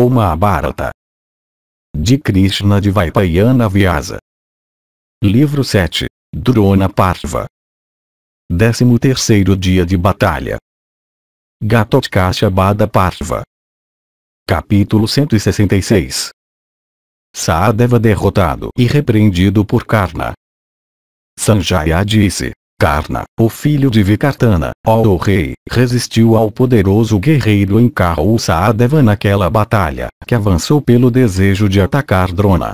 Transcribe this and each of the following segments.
O Mahabharata. De Krishna de Vaipayana Vyasa. Livro 7. Drona Parva. 13 dia de batalha. Gatotkasha Bada Parva. Capítulo 166. Saadeva derrotado e repreendido por Karna. Sanjaya disse, Karna, o filho de Vikartana, o rei, resistiu ao poderoso guerreiro em Kausadeva naquela batalha, que avançou pelo desejo de atacar Drona.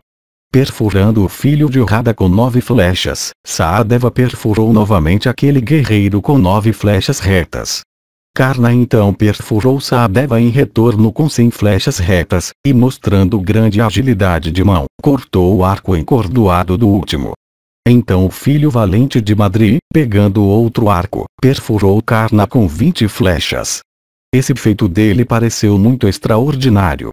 Perfurando o filho de Urada com nove flechas, Saadeva perfurou novamente aquele guerreiro com nove flechas retas. Karna então perfurou Saadeva em retorno com cem flechas retas, e mostrando grande agilidade de mão, cortou o arco encordoado do último. Então o filho valente de Madri, pegando outro arco, perfurou Karna com 20 flechas. Esse feito dele pareceu muito extraordinário.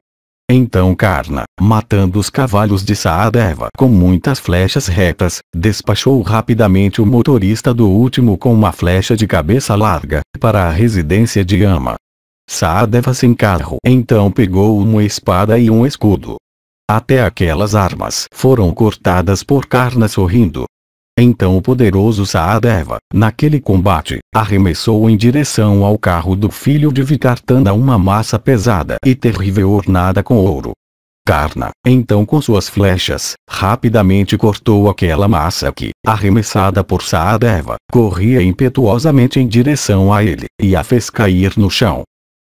Então Karna, matando os cavalos de Saadeva com muitas flechas retas, despachou rapidamente o motorista do último com uma flecha de cabeça larga, para a residência de Ama. Saadeva sem carro então pegou uma espada e um escudo, até aquelas armas foram cortadas por Karna sorrindo. Então o poderoso Saadeva, naquele combate, arremessou em direção ao carro do filho de Vitartana uma massa pesada e terrível ornada com ouro. Karna, então com suas flechas, rapidamente cortou aquela massa que, arremessada por Saadeva, corria impetuosamente em direção a ele, e a fez cair no chão.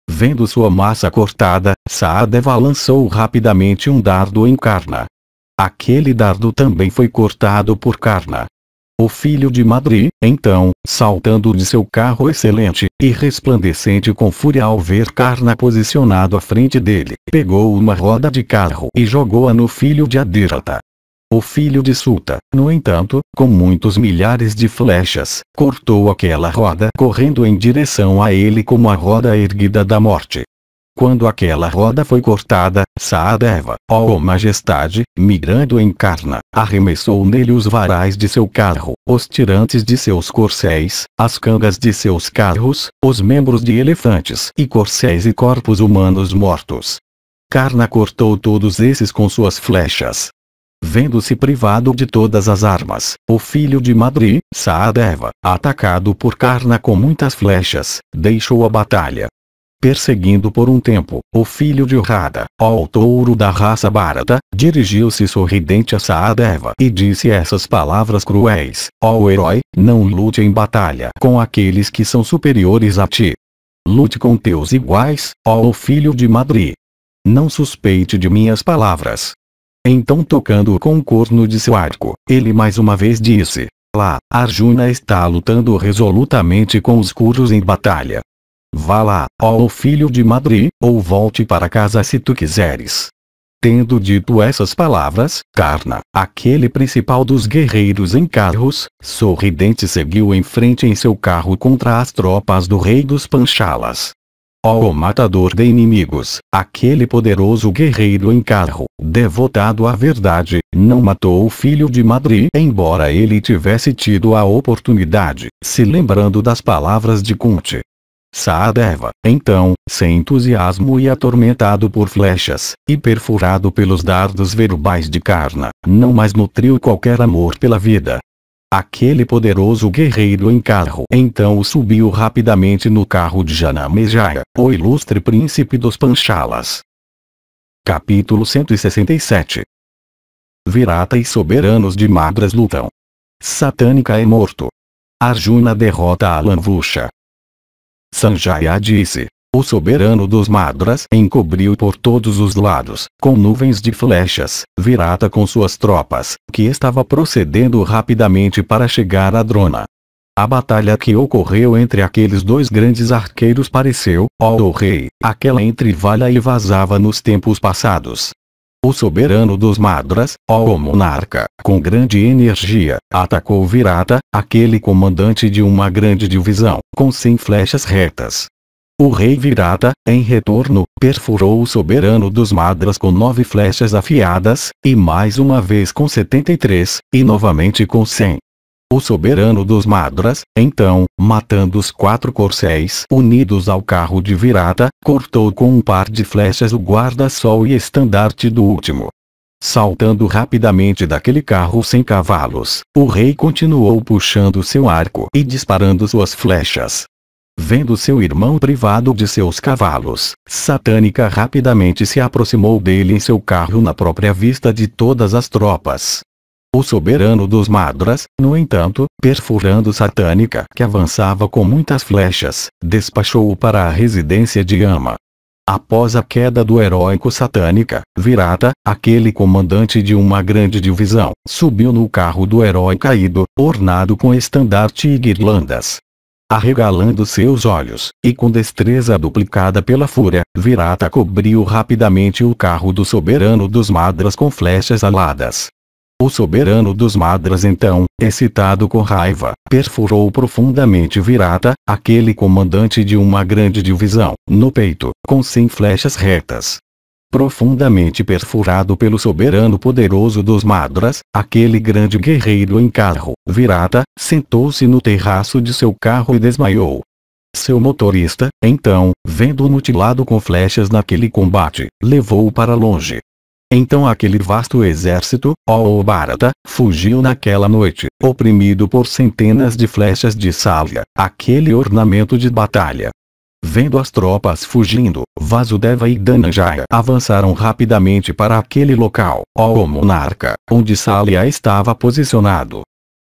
Vendo sua massa cortada, Saadeva lançou rapidamente um dardo em Karna. Aquele dardo também foi cortado por Karna. O filho de Madri, então, saltando de seu carro excelente e resplandecente com fúria ao ver Karna posicionado à frente dele, pegou uma roda de carro e jogou-a no filho de Adirata. O filho de Sulta, no entanto, com muitos milhares de flechas, cortou aquela roda correndo em direção a ele como a roda erguida da morte. Quando aquela roda foi cortada, Saadeva, ó oh majestade, migrando em Karna, arremessou nele os varais de seu carro, os tirantes de seus corcéis, as cangas de seus carros, os membros de elefantes e corcéis e corpos humanos mortos. Karna cortou todos esses com suas flechas, vendo-se privado de todas as armas. O filho de Madri, Saadeva, atacado por Karna com muitas flechas, deixou a batalha. Perseguindo por um tempo, o filho de Rada, o touro da raça Bharata, dirigiu-se sorridente a Saadeva e disse essas palavras cruéis, ó herói, não lute em batalha com aqueles que são superiores a ti. Lute com teus iguais, ó filho de Madri. Não suspeite de minhas palavras, então tocando com o corno de seu arco, ele mais uma vez disse, lá, Arjuna está lutando resolutamente com os Kurus em batalha. Vá lá, ó filho de Madri, ou volte para casa se tu quiseres. Tendo dito essas palavras, Karna, aquele principal dos guerreiros em carros, sorridente seguiu em frente em seu carro contra as tropas do rei dos Panchalas. Ó oh, matador de inimigos, aquele poderoso guerreiro em carro, devotado à verdade, não matou o filho de Madri embora ele tivesse tido a oportunidade, se lembrando das palavras de Kunti. Saadeva, então, sem entusiasmo e atormentado por flechas, e perfurado pelos dardos verbais de Karna, não mais nutriu qualquer amor pela vida, aquele poderoso guerreiro em carro. Então subiu rapidamente no carro de Janamejaya, o ilustre príncipe dos Panchalas. Capítulo 167 Virata e soberanos de Madras lutam. Satânica é morto. Arjuna derrota Alanvusha. Sanjaya disse, o soberano dos Madras encobriu por todos os lados, com nuvens de flechas, Virata com suas tropas, que estava procedendo rapidamente para chegar a Drona. A batalha que ocorreu entre aqueles dois grandes arqueiros pareceu, ó oh, rei, aquela entre Valha e Vazava nos tempos passados. O soberano dos Madras, ó monarca, com grande energia, atacou Virata, aquele comandante de uma grande divisão, com cem flechas retas, o rei Virata, em retorno, perfurou o soberano dos Madras com nove flechas afiadas, e mais uma vez com 73, e novamente com 100. O soberano dos Madras, então, matando os quatro corcéis unidos ao carro de Virata, cortou com um par de flechas o guarda-sol e estandarte do último. Saltando rapidamente daquele carro sem cavalos, o rei continuou puxando seu arco e disparando suas flechas. Vendo seu irmão privado de seus cavalos, Satânica rapidamente se aproximou dele em seu carro na própria vista de todas as tropas. O soberano dos Madras, no entanto, perfurando Satânica que avançava com muitas flechas, despachou-o para a residência de Ama. Após a queda do heróico Satânica, Virata, aquele comandante de uma grande divisão, subiu no carro do herói caído, ornado com estandarte e guirlandas, arregalando seus olhos, e com destreza duplicada pela fúria, Virata cobriu rapidamente o carro do soberano dos Madras com flechas aladas. O soberano dos Madras então, excitado com raiva, perfurou profundamente Virata, aquele comandante de uma grande divisão, no peito, com cem flechas retas profundamente perfurado pelo soberano poderoso dos Madras, aquele grande guerreiro em carro, Virata, sentou-se no terraço de seu carro e desmaiou. Seu motorista, então, vendo-o mutilado com flechas naquele combate, levou-o para longe. Então aquele vasto exército, ó Bharata, fugiu naquela noite, oprimido por centenas de flechas de salga, aquele ornamento de batalha, Vendo as tropas fugindo, Vasudeva e Dananjaya avançaram rapidamente para aquele local, ó o monarca, onde Salya estava posicionado.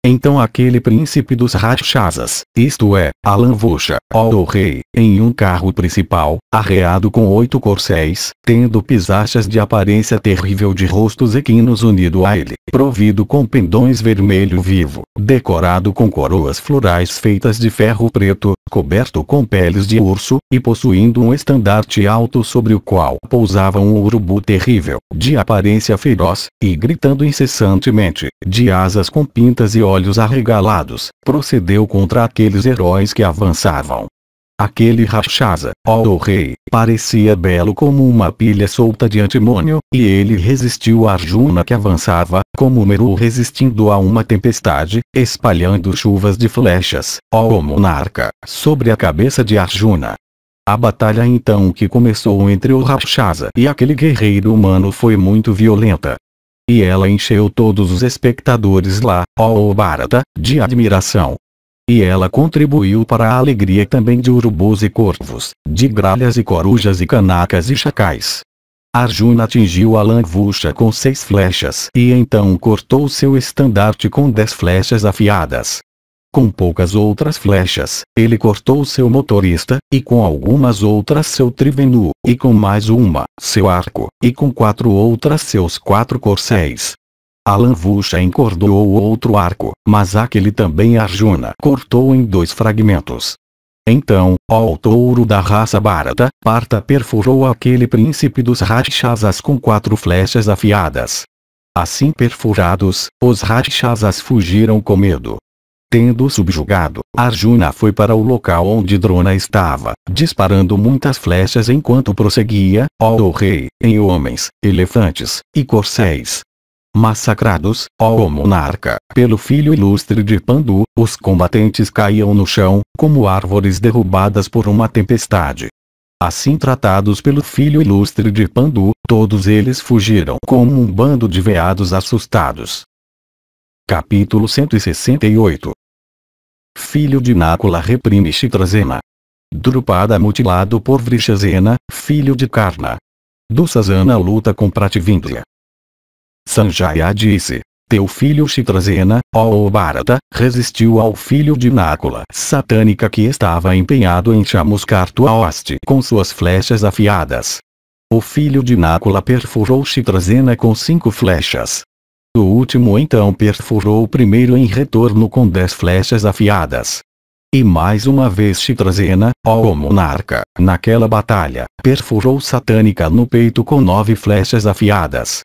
Então aquele príncipe dos rachazas, isto é, Alan Alanvosha, o rei, em um carro principal, arreado com oito corcéis, tendo pisachas de aparência terrível de rostos equinos unido a ele, provido com pendões vermelho vivo, decorado com coroas florais feitas de ferro preto, coberto com peles de urso, e possuindo um estandarte alto sobre o qual pousava um urubu terrível, de aparência feroz, e gritando incessantemente, de asas com pintas e olhos arregalados, procedeu contra aqueles heróis que avançavam. Aquele Rakshasa, ó oh rei, parecia belo como uma pilha solta de antimônio, e ele resistiu a Arjuna que avançava, como Meru resistindo a uma tempestade, espalhando chuvas de flechas, ó oh monarca, sobre a cabeça de Arjuna. A batalha então que começou entre o Rakshasa e aquele guerreiro humano foi muito violenta, e ela encheu todos os espectadores lá, ó oh Bharata, de admiração. E ela contribuiu para a alegria também de urubus e corvos, de gralhas e corujas e canacas e chacais. Arjuna atingiu a lanvucha com seis flechas e então cortou seu estandarte com dez flechas afiadas. Com poucas outras flechas, ele cortou seu motorista, e com algumas outras seu trivenu, e com mais uma, seu arco, e com quatro outras seus quatro corcéis. Alan Vuxa encordoou outro arco, mas aquele também Arjuna cortou em dois fragmentos. Então, ó touro da raça Bharata, Parta perfurou aquele príncipe dos Rakshasas com quatro flechas afiadas. Assim perfurados, os Rakshasas fugiram com medo, Tendo subjugado, Arjuna foi para o local onde Drona estava, disparando muitas flechas enquanto prosseguia, ó oh, rei, em homens, elefantes, e corcéis. Massacrados, ó oh, monarca, pelo filho ilustre de Pandu, os combatentes caíam no chão, como árvores derrubadas por uma tempestade. Assim tratados pelo filho ilustre de Pandu, todos eles fugiram como um bando de veados assustados. Capítulo 168 filho de Nácula reprime Chitrasena. Drupada mutilado por Vrishasena, filho de Karna. Dussasana luta com Prativindya. Sanjaya disse, teu filho Chitrasena, ó Bharata, resistiu ao filho de Nácula satânica que estava empenhado em chamuscar tua hoste com suas flechas afiadas. O filho de Nácula perfurou Chitrasena com cinco flechas, o último então perfurou o primeiro em retorno com dez flechas afiadas. E mais uma vez Chitrazena, ó monarca, naquela batalha, perfurou Satânica no peito com nove flechas afiadas.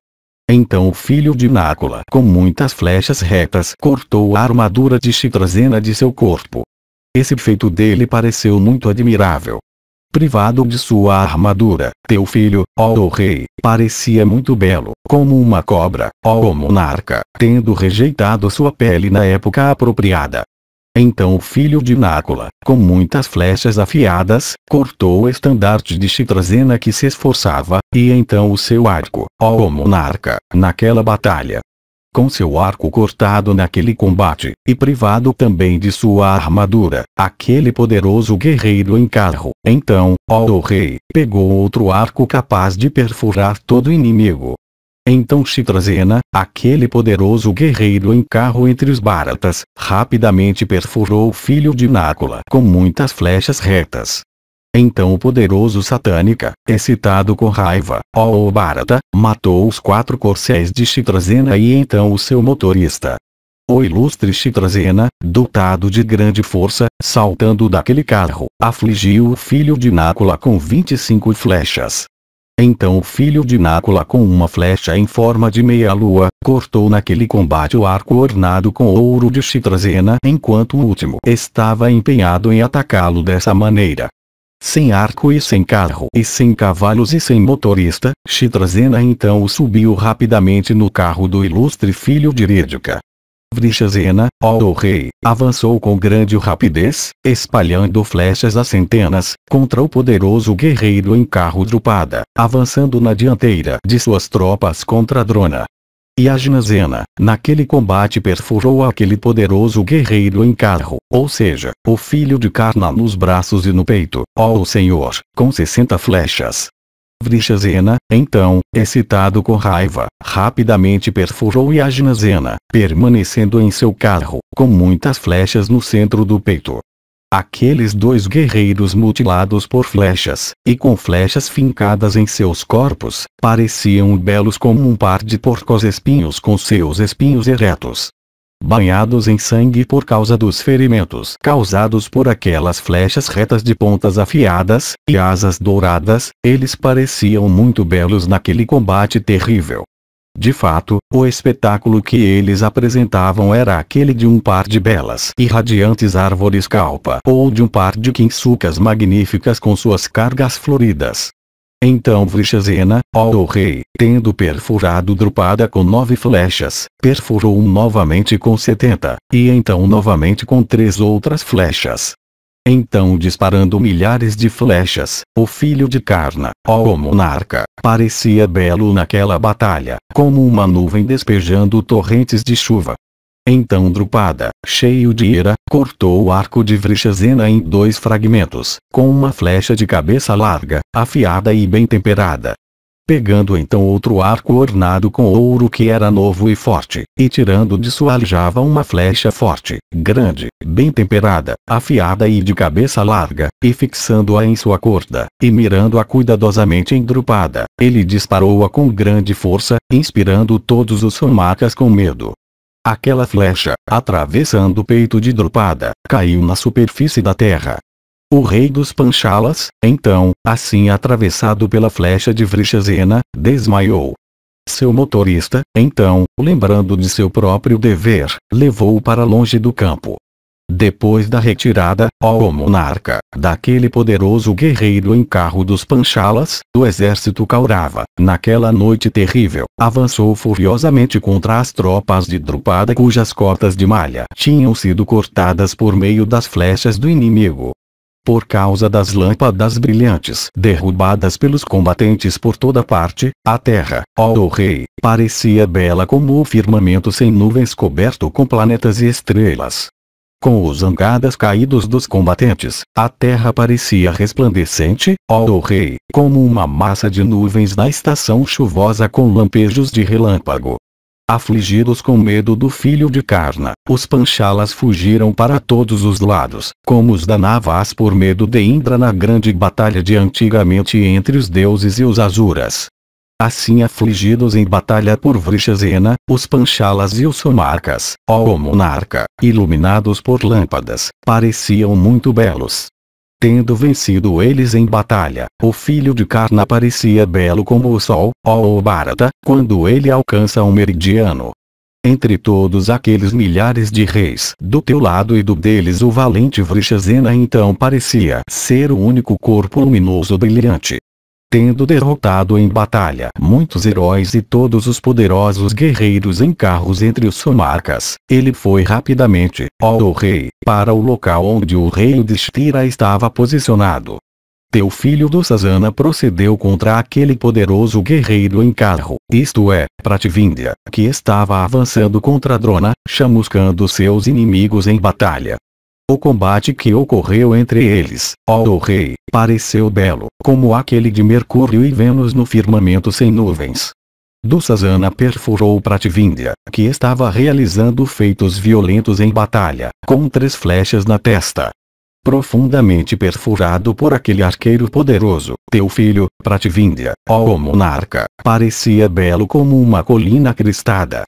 Então o filho de Nácula com muitas flechas retas cortou a armadura de Chitrazena de seu corpo. Esse feito dele pareceu muito admirável, Privado de sua armadura, teu filho, ó oh rei, parecia muito belo, como uma cobra, ó oh monarca, tendo rejeitado sua pele na época apropriada. Então o filho de Nácula, com muitas flechas afiadas, cortou o estandarte de Chitrazena que se esforçava, e então o seu arco, ó monarca, naquela batalha, com seu arco cortado naquele combate, e privado também de sua armadura, aquele poderoso guerreiro em carro. Então, ó rei, pegou outro arco capaz de perfurar todo inimigo. Então Chitrazena, aquele poderoso guerreiro em carro entre os baratas, rapidamente perfurou o filho de Nácula com muitas flechas retas. Então o poderoso satânica, excitado com raiva, ó Barata, matou os quatro corcéis de Chitrazena e então o seu motorista. O ilustre Chitrazena, dotado de grande força, saltando daquele carro, afligiu o filho de Nácula com 25 flechas. Então o filho de Nácula com uma flecha em forma de meia-lua, cortou naquele combate o arco ornado com ouro de Chitrazena enquanto o último estava empenhado em atacá-lo dessa maneira sem arco e sem carro e sem cavalos e sem motorista, Chitrazena então subiu rapidamente no carro do ilustre filho de Rídica. Vrishasena, ó rei, avançou com grande rapidez, espalhando flechas a centenas, contra o poderoso guerreiro em carro drupada, avançando na dianteira de suas tropas contra Drona, e a naquele combate perfurou aquele poderoso guerreiro em carro, ou seja, o filho de Carna nos braços e no peito, ó oh, o Senhor, com 60 flechas. Vrishazena, então, excitado com raiva, rapidamente perfurou Yajnazena, permanecendo em seu carro, com muitas flechas no centro do peito. Aqueles dois guerreiros mutilados por flechas, e com flechas fincadas em seus corpos, pareciam belos como um par de porcos espinhos com seus espinhos eretos. Banhados em sangue por causa dos ferimentos causados por aquelas flechas retas de pontas afiadas e asas douradas, eles pareciam muito belos naquele combate terrível. De fato, o espetáculo que eles apresentavam era aquele de um par de belas e radiantes árvores calpa ou de um par de quinsucas magníficas com suas cargas floridas. Então Vrishazena, ó o rei, tendo perfurado Drupada com nove flechas, perfurou-o novamente com setenta, e então novamente com três outras flechas, então disparando milhares de flechas, o filho de Karna, ó monarca, parecia belo naquela batalha, como uma nuvem despejando torrentes de chuva. Então Drupada, cheio de ira, cortou o arco de Vrishasena em dois fragmentos, com uma flecha de cabeça larga, afiada e bem temperada, Pegando então outro arco ornado com ouro que era novo e forte, e tirando de sua aljava uma flecha forte, grande, bem temperada, afiada e de cabeça larga, e fixando-a em sua corda, e mirando-a cuidadosamente Drupada, ele disparou-a com grande força, inspirando todos os somatas com medo. Aquela flecha, atravessando o peito de Drupada, caiu na superfície da terra, o rei dos Panchalas, então, assim atravessado pela flecha de Vrishasena, desmaiou. Seu motorista, então, lembrando de seu próprio dever, levou-o para longe do campo. Depois da retirada, ó monarca, daquele poderoso guerreiro em carro dos Panchalas, do exército Kaurava, naquela noite terrível, avançou furiosamente contra as tropas de Drupada cujas cotas de malha tinham sido cortadas por meio das flechas do inimigo por causa das lâmpadas brilhantes derrubadas pelos combatentes por toda parte, a terra, ó oh, rei, parecia bela como o firmamento sem nuvens coberto com planetas e estrelas. Com os zangadas caídos dos combatentes, a terra parecia resplandecente, ó oh, rei, como uma massa de nuvens na estação chuvosa com lampejos de relâmpago afligidos com medo do filho de Karna. Os Panchalas fugiram para todos os lados, como os Danavas por medo de Indra na grande batalha de antigamente entre os deuses e os Asuras. Assim afligidos em batalha por Vrishasena, os Panchalas e os Somarcas, ó monarca, iluminados por lâmpadas, pareciam muito belos. Tendo vencido eles em batalha, o filho de Karna parecia belo como o sol, ó Bharata, quando ele alcança o um meridiano. Entre todos aqueles milhares de reis do teu lado e do deles o valente Vrishasena então parecia ser o único corpo luminoso brilhante tendo derrotado em batalha muitos heróis e todos os poderosos guerreiros em carros entre os somarcas, ele foi rapidamente, ó do rei, para o local onde o rei de Yudhishthira estava posicionado. Teu filho do Sazana procedeu contra aquele poderoso guerreiro em carro, isto é, Prativindia, que estava avançando contra Drona, chamuscando seus inimigos em batalha, o combate que ocorreu entre eles, ó rei, pareceu belo, como aquele de Mercúrio e Vênus no firmamento sem nuvens. Dussasana perfurou Prativindya, que estava realizando feitos violentos em batalha, com três flechas na testa. Profundamente perfurado por aquele arqueiro poderoso, teu filho, Prativindya, ó monarca, parecia belo como uma colina cristada,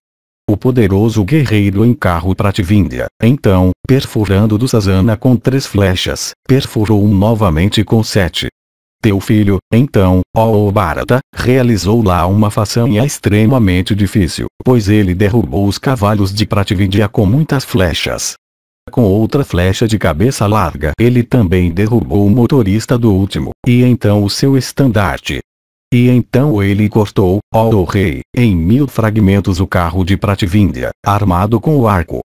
o poderoso guerreiro em carro Prativindya. Então, perfurando do Sazana com três flechas, perfurou um novamente com sete. Teu filho, então, ó Bharata, realizou lá uma façanha extremamente difícil, pois ele derrubou os cavalos de Prativindya com muitas flechas. Com outra flecha de cabeça larga ele também derrubou o motorista do último, e então o seu estandarte, e então ele cortou, ó oh, rei, em mil fragmentos o carro de Prativindya, armado com o arco.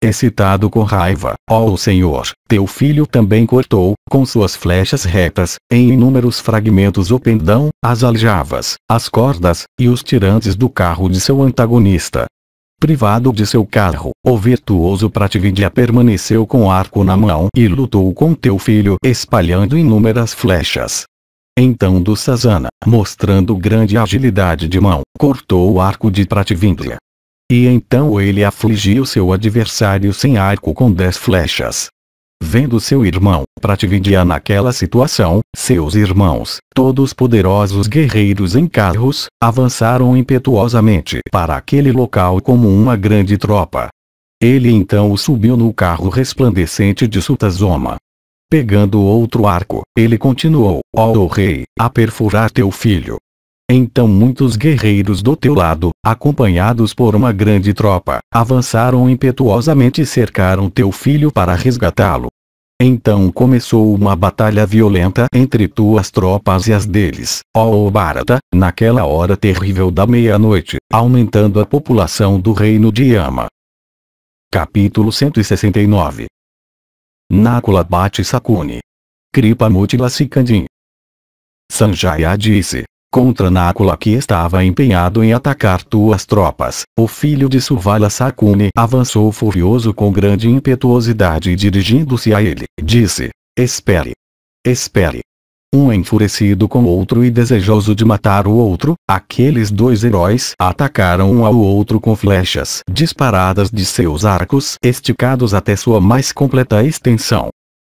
Excitado com raiva, ó oh, senhor, teu filho também cortou, com suas flechas retas, em inúmeros fragmentos o pendão, as aljavas, as cordas, e os tirantes do carro de seu antagonista. Privado de seu carro, o virtuoso Pratividya permaneceu com o arco na mão e lutou com teu filho espalhando inúmeras flechas, então do Sazana, mostrando grande agilidade de mão, cortou o arco de Prativindya. E então ele afligiu seu adversário sem arco com dez flechas. Vendo seu irmão, Prativindya naquela situação, seus irmãos, todos poderosos guerreiros em carros, avançaram impetuosamente para aquele local como uma grande tropa. Ele então subiu no carro resplandecente de Sutasoma, Pegando outro arco, ele continuou, ó oh, rei, a perfurar teu filho. Então muitos guerreiros do teu lado, acompanhados por uma grande tropa, avançaram impetuosamente e cercaram teu filho para resgatá-lo. Então começou uma batalha violenta entre tuas tropas e as deles, ó Bharata, naquela hora terrível da meia-noite, aumentando a população do reino de Yama. Capítulo 169 Nakula bate Sakuni. Kripa mutila Sikandin. Sanjaya disse, contra Nakula que estava empenhado em atacar tuas tropas, o filho de Suvala Sakuni avançou furioso com grande impetuosidade e dirigindo-se a ele, disse, espere. Espere um enfurecido com o outro e desejoso de matar o outro, aqueles dois heróis atacaram um ao outro com flechas disparadas de seus arcos esticados até sua mais completa extensão.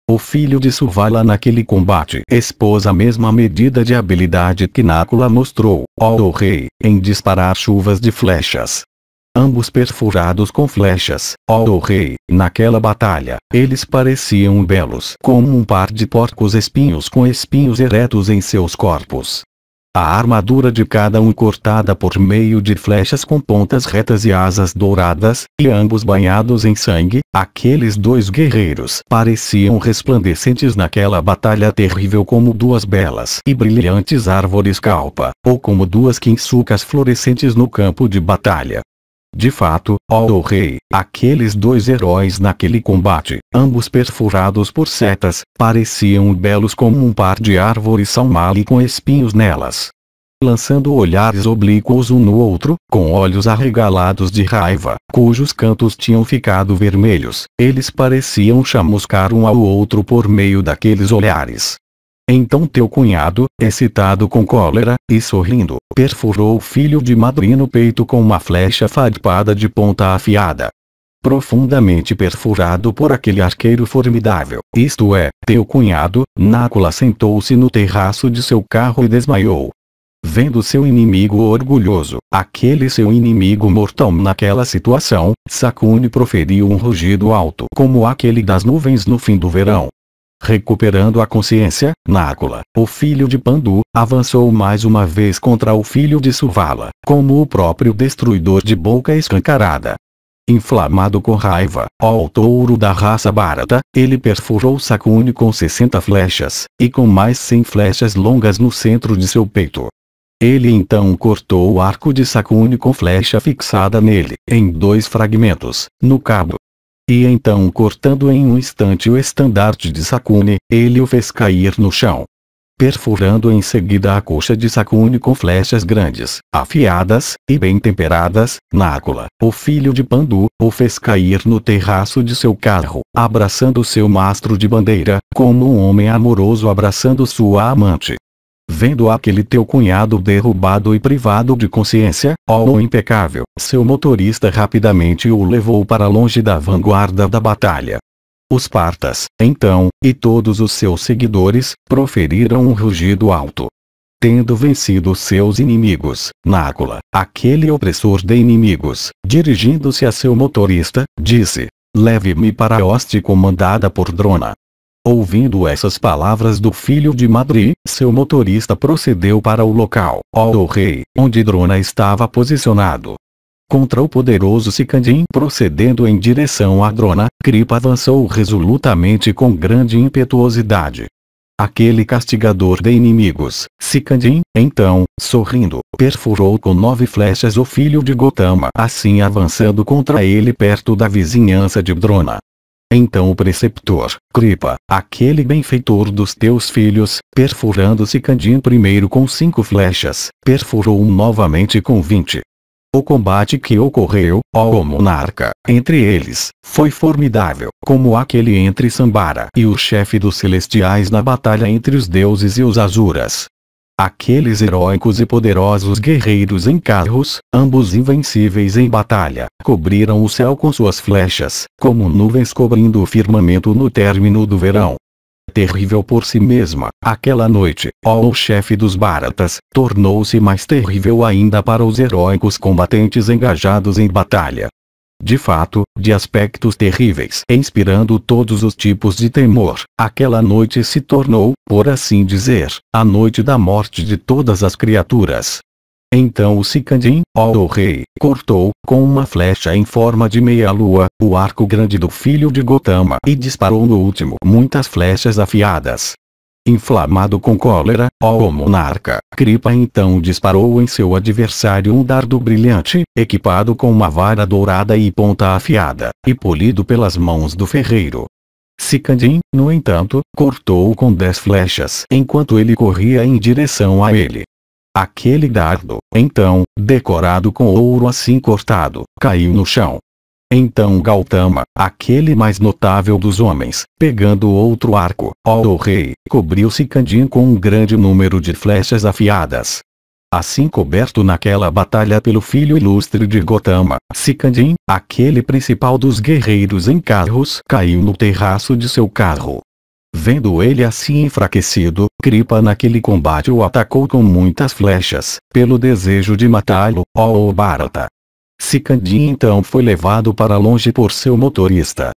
O filho de Suvala naquele combate expôs a mesma medida de habilidade que Nácula mostrou, ao rei, em disparar chuvas de flechas, ambos perfurados com flechas. Ó oh, rei, naquela batalha, eles pareciam belos como um par de porcos espinhos com espinhos eretos em seus corpos. A armadura de cada um cortada por meio de flechas com pontas retas e asas douradas, e ambos banhados em sangue, aqueles dois guerreiros pareciam resplandecentes naquela batalha terrível como duas belas e brilhantes árvores calpa, ou como duas quinsucas florescentes no campo de batalha. De fato, ó oh, rei, aqueles dois heróis naquele combate, ambos perfurados por setas, pareciam belos como um par de árvores salmali com espinhos nelas. Lançando olhares oblíquos um no outro, com olhos arregalados de raiva, cujos cantos tinham ficado vermelhos, eles pareciam chamuscar um ao outro por meio daqueles olhares. Então teu cunhado, excitado com cólera, e sorrindo, perfurou o filho de Madrino no peito com uma flecha farpada de ponta afiada. Profundamente perfurado por aquele arqueiro formidável, isto é, teu cunhado, Nácula sentou-se no terraço de seu carro e desmaiou. Vendo seu inimigo orgulhoso, aquele seu inimigo mortal naquela situação, Sakune proferiu um rugido alto como aquele das nuvens no fim do verão, Recuperando a consciência, Nácula, o filho de Pandu, avançou mais uma vez contra o filho de Suvala, como o próprio destruidor de boca escancarada. Inflamado com raiva, ao touro da raça Bharata, ele perfurou Sakuni com 60 flechas, e com mais 100 flechas longas no centro de seu peito. Ele então cortou o arco de Sakuni com flecha fixada nele, em dois fragmentos, no cabo, e então cortando em um instante o estandarte de Sakune, ele o fez cair no chão. Perfurando em seguida a coxa de Sakune com flechas grandes, afiadas, e bem temperadas, Nakula, o filho de Pandu, o fez cair no terraço de seu carro, abraçando seu mastro de bandeira, como um homem amoroso abraçando sua amante vendo aquele teu cunhado derrubado e privado de consciência, ó oh, impecável, seu motorista rapidamente o levou para longe da vanguarda da batalha. Os partas, então, e todos os seus seguidores, proferiram um rugido alto. Tendo vencido seus inimigos, Nácula, aquele opressor de inimigos, dirigindo-se a seu motorista, disse: Leve-me para a hoste comandada por Drona. Ouvindo essas palavras do filho de Madri, seu motorista procedeu para o local, o rei, onde Drona estava posicionado. Contra o poderoso Sicandim procedendo em direção a Drona, Kripa avançou resolutamente com grande impetuosidade. Aquele castigador de inimigos, Sicandim, então, sorrindo, perfurou com nove flechas o filho de Gotama assim avançando contra ele perto da vizinhança de Drona. Então o preceptor, Cripa, aquele benfeitor dos teus filhos, perfurando-se Candim primeiro com cinco flechas, perfurou um novamente com vinte. O combate que ocorreu, ó monarca, entre eles, foi formidável, como aquele entre Sambara e o chefe dos celestiais na batalha entre os deuses e os Azuras. Aqueles heróicos e poderosos guerreiros em carros, ambos invencíveis em batalha, cobriram o céu com suas flechas, como nuvens cobrindo o firmamento no término do verão. Terrível por si mesma, aquela noite, o chefe dos Baratas, tornou-se mais terrível ainda para os heróicos combatentes engajados em batalha, de fato, de aspectos terríveis, inspirando todos os tipos de temor. Aquela noite se tornou, por assim dizer, a noite da morte de todas as criaturas. Então o Sicandim, ó o rei, cortou, com uma flecha em forma de meia-lua, o arco grande do filho de Gotama e disparou no último muitas flechas afiadas, Inflamado com cólera, ó monarca, Cripa então disparou em seu adversário um dardo brilhante, equipado com uma vara dourada e ponta afiada, e polido pelas mãos do ferreiro. Sicandim, no entanto, cortou com dez flechas enquanto ele corria em direção a ele. Aquele dardo, então, decorado com ouro assim cortado, caiu no chão, então Gautama, aquele mais notável dos homens, pegando outro arco, ó rei, cobriu-se Candin com um grande número de flechas afiadas. Assim coberto naquela batalha pelo filho ilustre de Gotama, Sikandin, aquele principal dos guerreiros em carros, caiu no terraço de seu carro. Vendo ele assim enfraquecido, Kripa naquele combate o atacou com muitas flechas, pelo desejo de matá-lo, ó Bharata. Sicandi então foi levado para longe por seu motorista.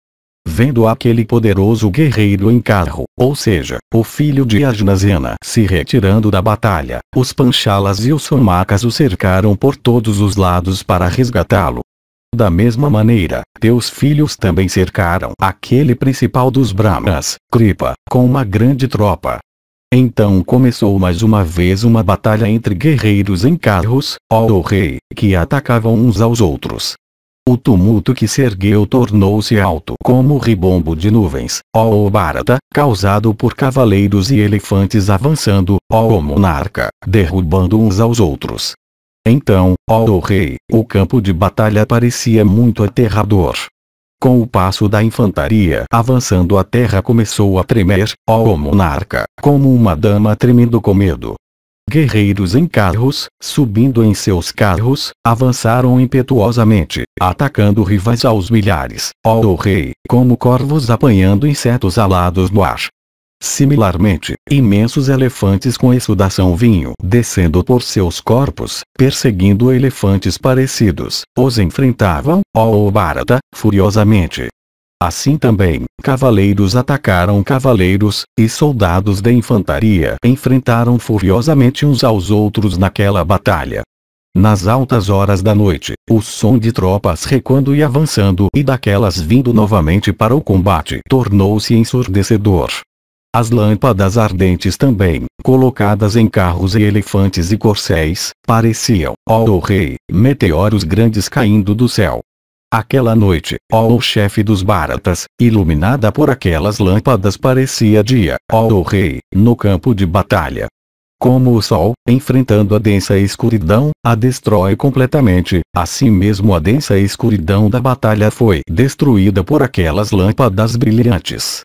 Vendo aquele poderoso guerreiro em carro, ou seja, o filho de Ajnazena se retirando da batalha, os Panchalas e os Somacas o cercaram por todos os lados para resgatá-lo. Da mesma maneira, teus filhos também cercaram aquele principal dos Brahmas, Kripa, com uma grande tropa, então começou mais uma vez uma batalha entre guerreiros em carros, ó rei, que atacavam uns aos outros. O tumulto que se ergueu tornou-se alto como ribombo de nuvens, ó barata, causado por cavaleiros e elefantes avançando, ó monarca, derrubando uns aos outros. Então, ó rei, o campo de batalha parecia muito aterrador. Com o passo da infantaria avançando a terra começou a tremer, ó oh, monarca, como uma dama tremendo com medo. Guerreiros em carros, subindo em seus carros, avançaram impetuosamente, atacando rivais aos milhares, ó oh, rei, como corvos apanhando insetos alados no ar. Similarmente, imensos elefantes com exudação vinho descendo por seus corpos, perseguindo elefantes parecidos, os enfrentavam, ó Bharata, furiosamente. Assim também, cavaleiros atacaram cavaleiros, e soldados de infantaria enfrentaram furiosamente uns aos outros naquela batalha. Nas altas horas da noite, o som de tropas recuando e avançando e daquelas vindo novamente para o combate tornou-se ensurdecedor as lâmpadas ardentes também, colocadas em carros e elefantes e corcéis, pareciam, ó oh, rei, meteoros grandes caindo do céu. Aquela noite, ó o chefe dos Baratas, iluminada por aquelas lâmpadas parecia dia, ó o rei, no campo de batalha. Como o sol, enfrentando a densa escuridão, a destrói completamente, assim mesmo a densa escuridão da batalha foi destruída por aquelas lâmpadas brilhantes.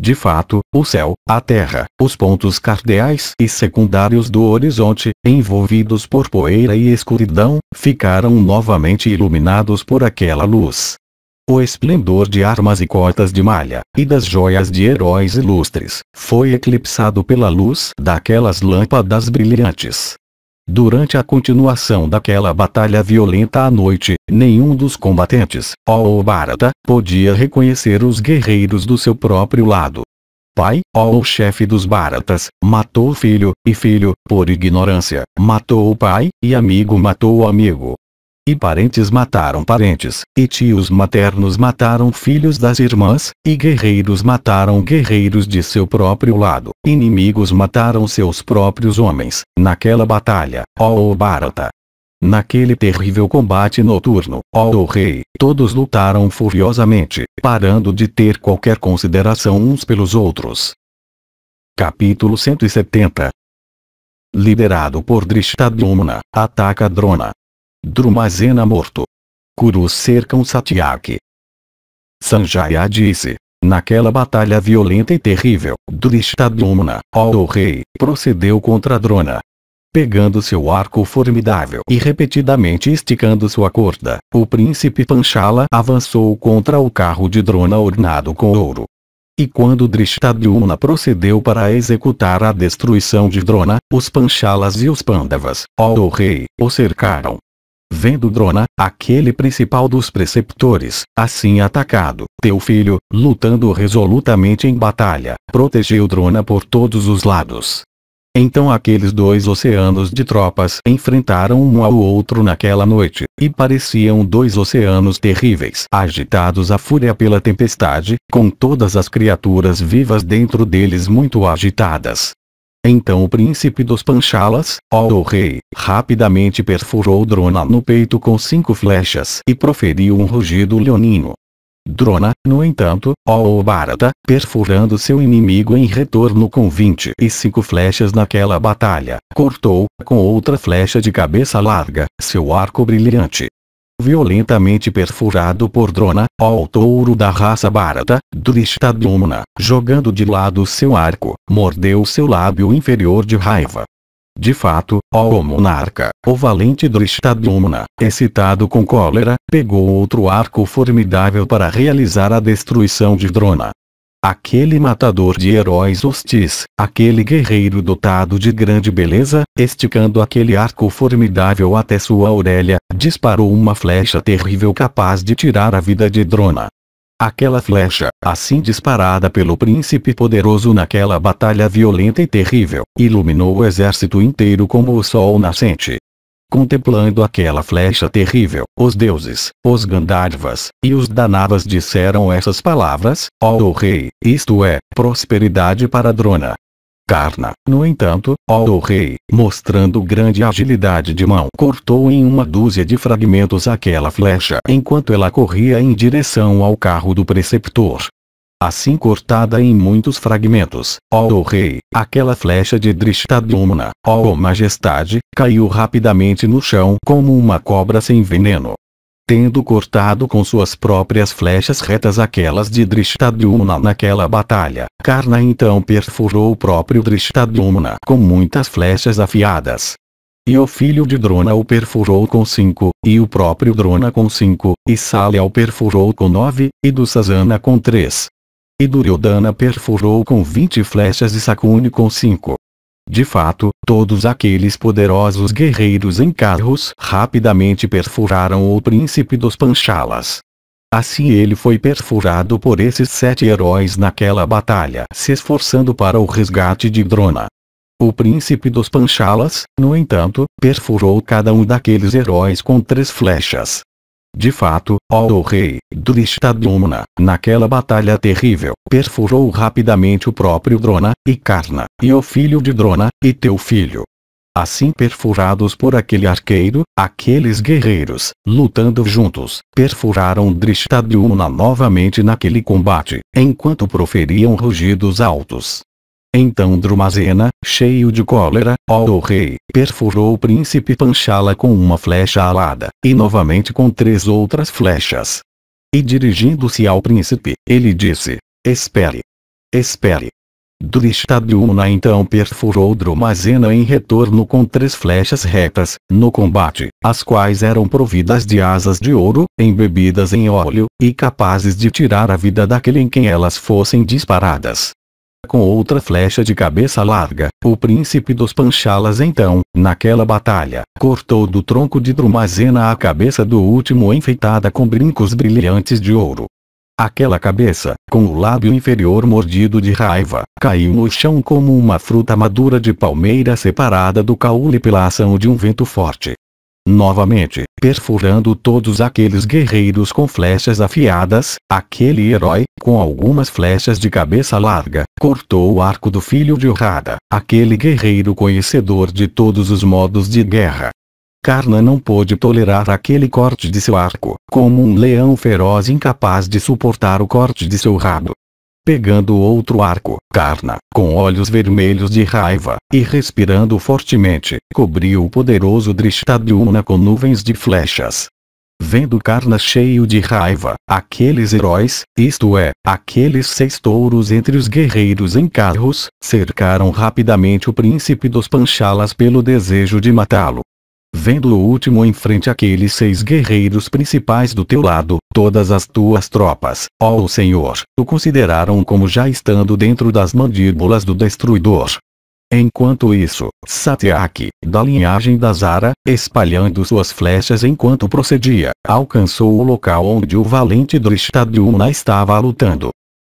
De fato, o céu, a terra, os pontos cardeais e secundários do horizonte, envolvidos por poeira e escuridão, ficaram novamente iluminados por aquela luz. O esplendor de armas e cotas de malha, e das joias de heróis ilustres, foi eclipsado pela luz daquelas lâmpadas brilhantes. Durante a continuação daquela batalha violenta à noite, nenhum dos combatentes, ou Bharata, podia reconhecer os guerreiros do seu próprio lado. Pai, ou chefe dos Bharatas, matou filho, e filho, por ignorância, matou o pai, e amigo matou o amigo. E parentes mataram parentes, e tios maternos mataram filhos das irmãs, e guerreiros mataram guerreiros de seu próprio lado. Inimigos mataram seus próprios homens, naquela batalha, ó oh Bharata. Naquele terrível combate noturno, ó oh rei, todos lutaram furiosamente, parando de ter qualquer consideração uns pelos outros. Capítulo 170 Liderado por Drishtadyumna, ataca Drona. Drumazena morto. Kurus cercam Satyaki. Sanjaya disse. Naquela batalha violenta e terrível, Drishtabhumna, o rei, procedeu contra Drona. Pegando seu arco formidável e repetidamente esticando sua corda, o príncipe Panchala avançou contra o carro de Drona ornado com ouro. E quando Drishtadyumna procedeu para executar a destruição de Drona, os Panchalas e os Pandavas, ó o rei, o cercaram, vendo Drona, aquele principal dos preceptores, assim atacado, teu filho, lutando resolutamente em batalha, protegeu Drona por todos os lados. Então aqueles dois oceanos de tropas enfrentaram um ao outro naquela noite, e pareciam dois oceanos terríveis, agitados à fúria pela tempestade, com todas as criaturas vivas dentro deles muito agitadas. Então o príncipe dos Panchalas, ó oh, rei, rapidamente perfurou Drona no peito com cinco flechas e proferiu um rugido leonino. Drona, no entanto, ó Bharata, perfurando seu inimigo em retorno com vinte e cinco flechas naquela batalha, cortou, com outra flecha de cabeça larga, seu arco brilhante, violentamente perfurado por Drona, o touro da raça Bharata, Drishtadumna, jogando de lado seu arco, mordeu seu lábio inferior de raiva. De fato, ó monarca, o valente Drishtadumna, excitado com cólera, pegou outro arco formidável para realizar a destruição de Drona. Aquele matador de heróis hostis, aquele guerreiro dotado de grande beleza, esticando aquele arco formidável até sua orelha, disparou uma flecha terrível capaz de tirar a vida de Drona. Aquela flecha, assim disparada pelo príncipe poderoso naquela batalha violenta e terrível, iluminou o exército inteiro como o sol nascente contemplando aquela flecha terrível. Os deuses, os Gandharvas, e os Danavas disseram essas palavras, ó oh, rei, isto é, prosperidade para Drona. Karna, no entanto, ó oh, rei, mostrando grande agilidade de mão, cortou em uma dúzia de fragmentos aquela flecha enquanto ela corria em direção ao carro do preceptor assim cortada em muitos fragmentos. Ó oh, oh rei, aquela flecha de Drishtadumna, ó oh, oh majestade, caiu rapidamente no chão como uma cobra sem veneno. Tendo cortado com suas próprias flechas retas aquelas de Drishtadumna naquela batalha, Karna então perfurou o próprio Drishtadumna com muitas flechas afiadas. E o filho de Drona o perfurou com cinco, e o próprio Drona com cinco, e Salya o perfurou com nove, e Dussasana com três e Duryodhana perfurou com 20 flechas e Sakuni com 5. De fato, todos aqueles poderosos guerreiros em carros rapidamente perfuraram o príncipe dos Panchalas. Assim ele foi perfurado por esses sete heróis naquela batalha, se esforçando para o resgate de Drona. O príncipe dos Panchalas, no entanto, perfurou cada um daqueles heróis com três flechas. De fato, o rei, Drishtadyumna, naquela batalha terrível, perfurou rapidamente o próprio Drona, e Karna, e o filho de Drona, e teu filho. Assim perfurados por aquele arqueiro, aqueles guerreiros, lutando juntos, perfuraram Drishtadyumna novamente naquele combate, enquanto proferiam rugidos altos. Então Drumazena, cheio de cólera, ó oh, rei, perfurou o príncipe Panchala com uma flecha alada, e novamente com três outras flechas. E dirigindo-se ao príncipe, ele disse, espere. Espere. Drishtadyumna então perfurou Drumazena em retorno com três flechas retas, no combate, as quais eram providas de asas de ouro, embebidas em óleo, e capazes de tirar a vida daquele em quem elas fossem disparadas com outra flecha de cabeça larga. O príncipe dos Panchalas então, naquela batalha, cortou do tronco de Drumazena a cabeça do último enfeitada com brincos brilhantes de ouro. Aquela cabeça, com o lábio inferior mordido de raiva, caiu no chão como uma fruta madura de palmeira separada do caule pela ação de um vento forte. Novamente, perfurando todos aqueles guerreiros com flechas afiadas, aquele herói, com algumas flechas de cabeça larga, cortou o arco do filho de Urrada, aquele guerreiro conhecedor de todos os modos de guerra. Karna não pôde tolerar aquele corte de seu arco, como um leão feroz incapaz de suportar o corte de seu rabo. Pegando outro arco, Karna, com olhos vermelhos de raiva, e respirando fortemente, cobriu o poderoso Drishtadyumna com nuvens de flechas, vendo Carlas cheio de raiva. Aqueles heróis, isto é, aqueles seis touros entre os guerreiros em carros, cercaram rapidamente o príncipe dos Panchalas pelo desejo de matá-lo. Vendo o último em frente aqueles seis guerreiros principais do teu lado, todas as tuas tropas, ó oh Senhor, o consideraram como já estando dentro das mandíbulas do destruidor. Enquanto isso, Satyaki, da linhagem da Zara, espalhando suas flechas enquanto procedia, alcançou o local onde o valente Drishtadyumna estava lutando.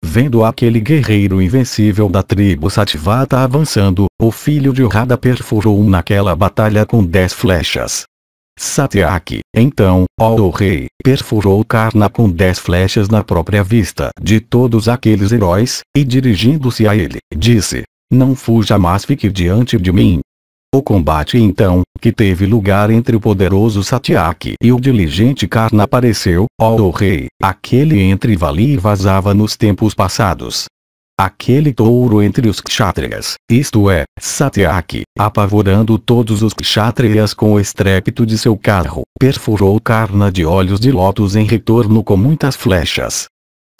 Vendo aquele guerreiro invencível da tribo Sativata avançando, o filho de Urada perfurou naquela batalha com dez flechas. Satyaki, então, ó o rei, perfurou Karna com dez flechas na própria vista de todos aqueles heróis, e dirigindo-se a ele, disse, não fuja mas fique diante de mim. O combate então, que teve lugar entre o poderoso Satyaki e o diligente Karna apareceu, ó oh, rei, aquele entre Vali e vazava nos tempos passados. Aquele touro entre os kshatriyas, isto é, Satyaki, apavorando todos os kshatriyas com o estrépito de seu carro, perfurou Karna de olhos de lótus em retorno com muitas flechas,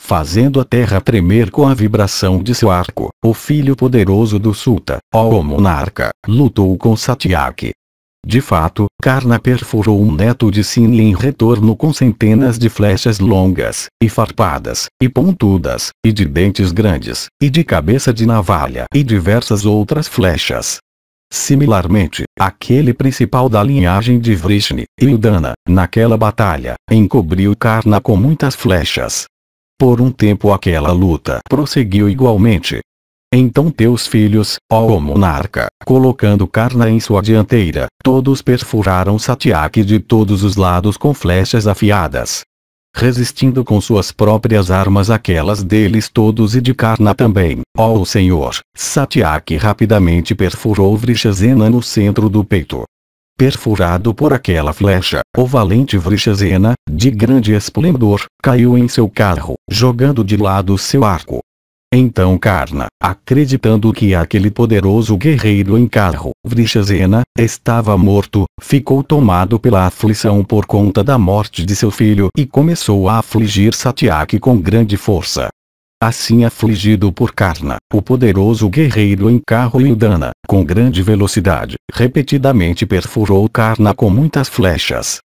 fazendo a terra tremer com a vibração de seu arco. O filho poderoso do Sulta, ó monarca, lutou com Satyaki. De fato, Karna perfurou um neto de Sinli em retorno com centenas de flechas longas, e farpadas, e pontudas, e de dentes grandes, e de cabeça de navalha, e diversas outras flechas. Similarmente, aquele principal da linhagem de Vrishni, Ildana, naquela batalha, encobriu Karna com muitas flechas, por um tempo aquela luta prosseguiu igualmente. Então teus filhos, ó monarca, colocando Karna em sua dianteira, todos perfuraram Satyaki de todos os lados com flechas afiadas. Resistindo com suas próprias armas aquelas deles todos e de Karna também, ó senhor, Satyaki rapidamente perfurou Vrishasena no centro do peito, perfurado por aquela flecha, o valente Vrishazena, de grande esplendor, caiu em seu carro, jogando de lado seu arco. Então Karna, acreditando que aquele poderoso guerreiro em carro, Vrishazena, estava morto, ficou tomado pela aflição por conta da morte de seu filho e começou a afligir Satyaki com grande força. Assim afligido por Karna, o poderoso guerreiro encarrou Indana, com grande velocidade, repetidamente perfurou Karna com muitas flechas.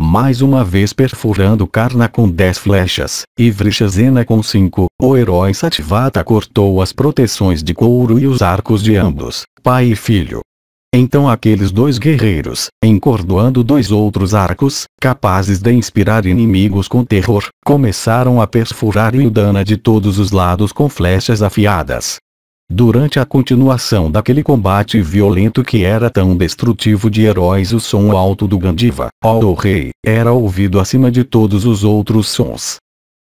Mais uma vez perfurando Karna com dez flechas, e Vrishasena com cinco, o herói Sativata cortou as proteções de couro e os arcos de ambos, pai e filho, então aqueles dois guerreiros, encordoando dois outros arcos, capazes de inspirar inimigos com terror, começaram a perfurar Ildana de todos os lados com flechas afiadas. Durante a continuação daquele combate violento que era tão destrutivo de heróis o som alto do Gandiva, ó oh, rei, era ouvido acima de todos os outros sons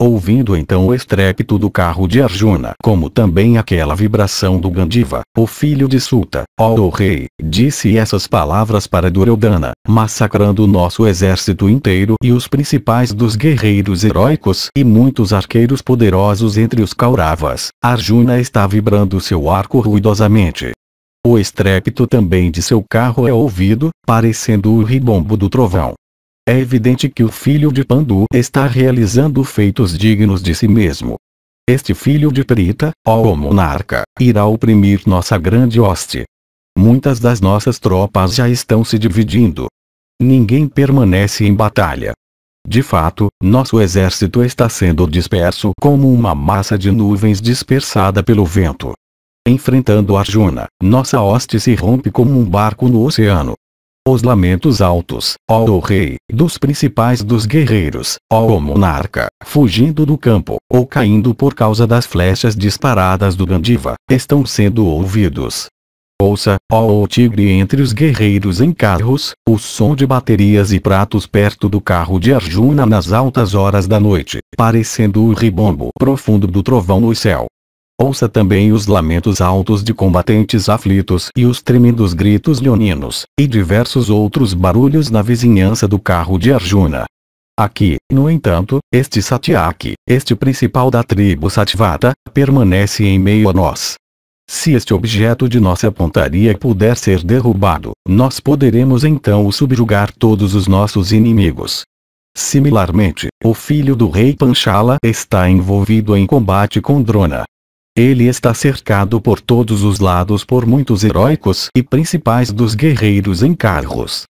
ouvindo então o estrépito do carro de Arjuna, como também aquela vibração do Gandiva, o filho de Suta, ó oh, rei, disse essas palavras para Duryodhana, massacrando nosso exército inteiro e os principais dos guerreiros heróicos e muitos arqueiros poderosos entre os Kauravas, Arjuna está vibrando seu arco ruidosamente. O estrépito também de seu carro é ouvido, parecendo o ribombo do trovão. É evidente que o filho de Pandu está realizando feitos dignos de si mesmo. Este filho de Perita, ó monarca, irá oprimir nossa grande hoste. Muitas das nossas tropas já estão se dividindo. Ninguém permanece em batalha. De fato, nosso exército está sendo disperso como uma massa de nuvens dispersada pelo vento. Enfrentando Arjuna, nossa hoste se rompe como um barco no oceano, os lamentos altos, ó o rei, dos principais dos guerreiros, ó o monarca, fugindo do campo, ou caindo por causa das flechas disparadas do Gandiva, estão sendo ouvidos. Ouça, ó o tigre entre os guerreiros em carros, o som de baterias e pratos perto do carro de Arjuna nas altas horas da noite, parecendo o ribombo profundo do trovão no céu. Ouça também os lamentos altos de combatentes aflitos e os tremendos gritos leoninos, e diversos outros barulhos na vizinhança do carro de Arjuna. Aqui, no entanto, este Satyaki, este principal da tribo Satvata, permanece em meio a nós. Se este objeto de nossa pontaria puder ser derrubado, nós poderemos então subjugar todos os nossos inimigos. Similarmente, o filho do rei Panchala está envolvido em combate com Drona, ele está cercado por todos os lados por muitos heróicos e principais dos guerreiros em carros.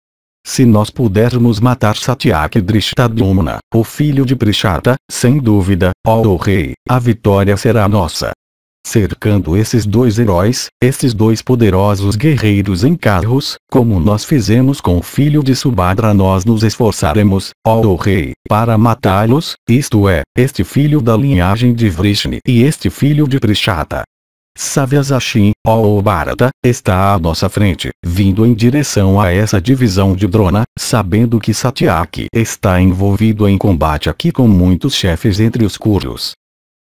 Se nós pudermos matar Satyak Drishtadumna, o filho de Prishata, sem dúvida, ó oh rei, a vitória será nossa cercando esses dois heróis, esses dois poderosos guerreiros em carros, como nós fizemos com o filho de Subhadra nós nos esforçaremos, ó oh rei, para matá-los, isto é, este filho da linhagem de Vrishni e este filho de Prishata. Savyasashin, ó oh Bharata, está à nossa frente, vindo em direção a essa divisão de Drona, sabendo que Satyaki está envolvido em combate aqui com muitos chefes entre os Kurus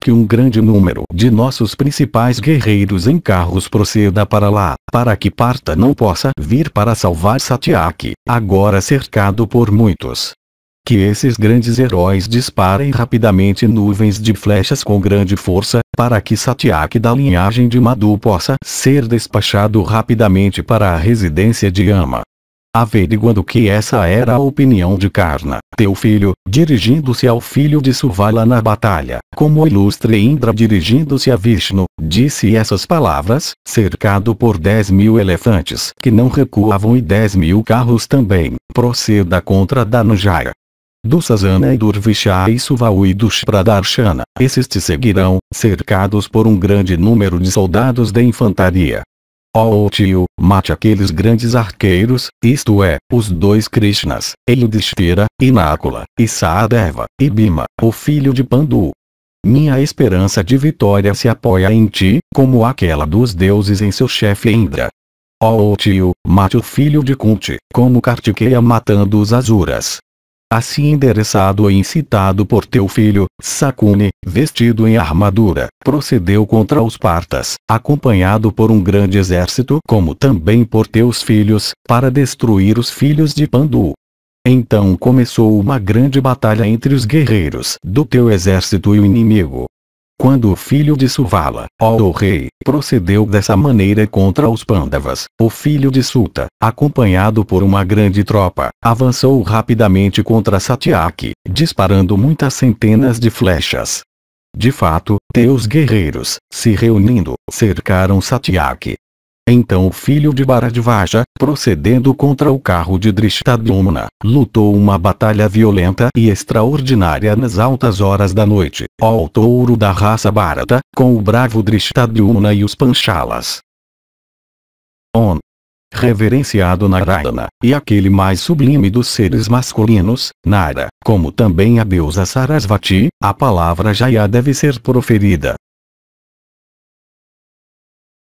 que um grande número de nossos principais guerreiros em carros proceda para lá, para que Parta não possa vir para salvar Satyaki, agora cercado por muitos. Que esses grandes heróis disparem rapidamente nuvens de flechas com grande força, para que Satyaki da linhagem de Madhu possa ser despachado rapidamente para a residência de Ama averiguando que essa era a opinião de Karna, teu filho, dirigindo-se ao filho de Suvala na batalha, como o ilustre Indra dirigindo-se a Vishnu, disse essas palavras, cercado por dez mil elefantes que não recuavam e dez mil carros também, proceda contra Danujaya. Dussasana e Durvisha e Suvau e Duspradarshana, esses te seguirão, cercados por um grande número de soldados de infantaria, Ó oh, tio, mate aqueles grandes arqueiros, isto é, os dois Krishnas, Eudhishthira, e e Saadeva, e Bima, o filho de Pandu. Minha esperança de vitória se apoia em ti, como aquela dos deuses em seu chefe Indra. Ó oh, tio, mate o filho de Kunti, como Kartikeya matando os Asuras, assim endereçado e incitado por teu filho, Sacune, vestido em armadura, procedeu contra os partas, acompanhado por um grande exército como também por teus filhos, para destruir os filhos de Pandu. Então começou uma grande batalha entre os guerreiros do teu exército e o inimigo, quando o filho de Suvala, ó rei, procedeu dessa maneira contra os Pandavas, o filho de Suta, acompanhado por uma grande tropa, avançou rapidamente contra Satyaki, disparando muitas centenas de flechas. De fato, teus guerreiros, se reunindo, cercaram Satyaki, então o filho de Bharadvaja, procedendo contra o carro de Drishtadyumna, lutou uma batalha violenta e extraordinária nas altas horas da noite, ao touro da raça Bharata, com o bravo Drishtadyumna e os Panchalas. On reverenciado Narayana, e aquele mais sublime dos seres masculinos, Nara, como também a deusa Sarasvati, a palavra Jaya deve ser proferida,